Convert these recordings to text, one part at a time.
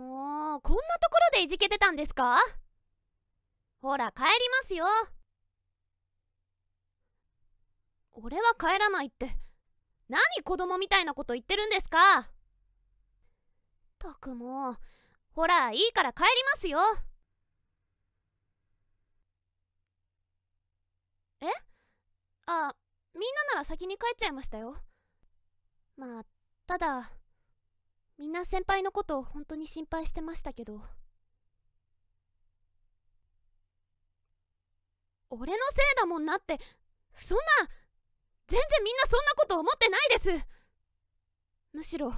もうこんなところでいじけてたんですかほら帰りますよ俺は帰らないって何子供みたいなこと言ってるんですかたくもほらいいから帰りますよえあみんななら先に帰っちゃいましたよまあただみんな先輩のことを本当に心配してましたけど俺のせいだもんなってそんな全然みんなそんなこと思ってないですむしろ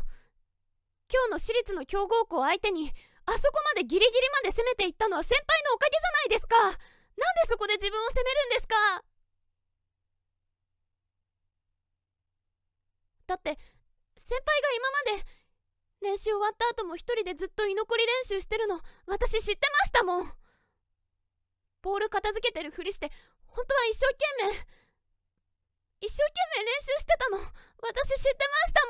今日の私立の強豪校相手にあそこまでギリギリまで攻めていったのは先輩のおかげじゃないですかなんでそこで自分を責めるんですかだって先輩が今まで練習終わった後も一人でずっと居残り練習してるの私知ってましたもんボール片付けてるふりして本当は一生懸命一生懸命練習してたの私知ってました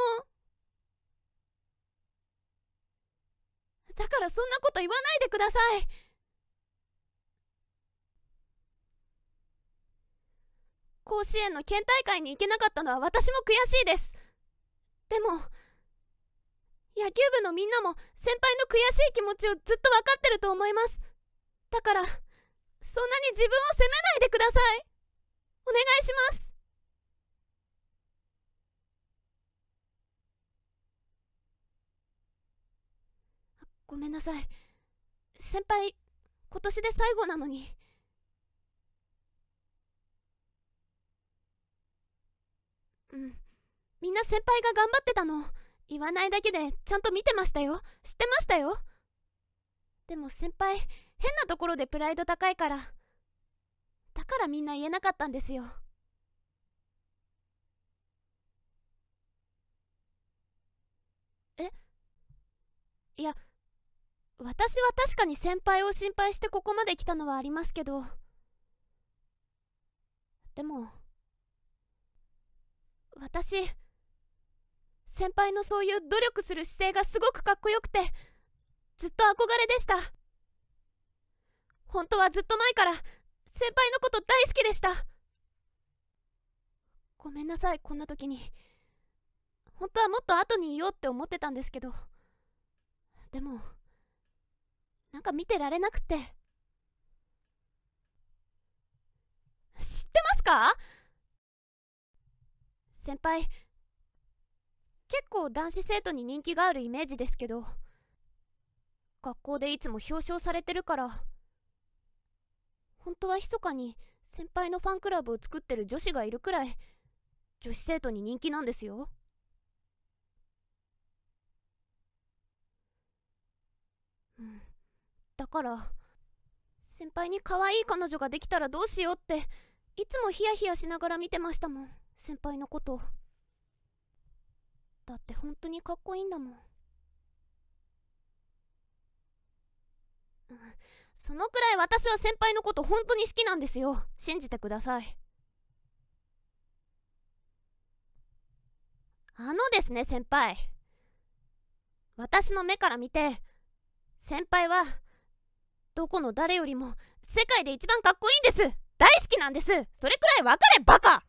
もんだからそんなこと言わないでください甲子園の県大会に行けなかったのは私も悔しいですでも野球部のみんなも先輩の悔しい気持ちをずっと分かってると思いますだからそんなに自分を責めないでくださいお願いしますごめんなさい先輩今年で最後なのにうんみんな先輩が頑張ってたの言わないだけでちゃんと見てましたよ知ってましたよでも先輩変なところでプライド高いからだからみんな言えなかったんですよえいや私は確かに先輩を心配してここまで来たのはありますけどでも私先輩のそういう努力する姿勢がすごくかっこよくてずっと憧れでした本当はずっと前から先輩のこと大好きでしたごめんなさいこんな時に本当はもっと後に言おうって思ってたんですけどでもなんか見てられなくて知ってますか先輩結構男子生徒に人気があるイメージですけど学校でいつも表彰されてるから本当は密かに先輩のファンクラブを作ってる女子がいるくらい女子生徒に人気なんですようんだから先輩に可愛い彼女ができたらどうしようっていつもヒヤヒヤしながら見てましたもん先輩のこと。だって本当にかっこいいんだもん。そのくらい私は先輩のこと本当に好きなんですよ。信じてください。あのですね、先輩。私の目から見て、先輩は、どこの誰よりも、世界で一番かっこいいんです大好きなんですそれくらいわかれ、バカ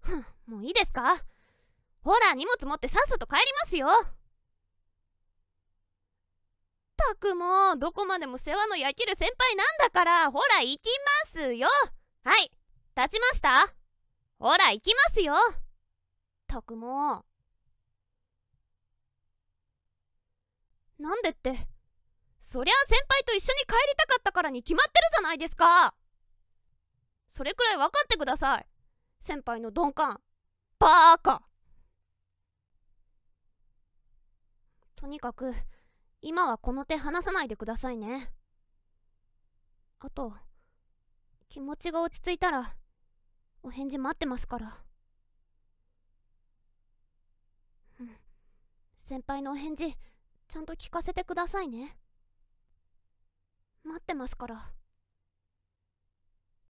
ふん、もういいですかほら荷物持ってさっさと帰りますよたくもどこまでも世話の焼ける先輩なんだからほら行きますよはい立ちましたほら行きますよたくもなんでってそりゃ先輩と一緒に帰りたかったからに決まってるじゃないですかそれくらい分かってください先輩の鈍感バーカとにかく今はこの手離さないでくださいねあと気持ちが落ち着いたらお返事待ってますからうん先輩のお返事ちゃんと聞かせてくださいね待ってますから。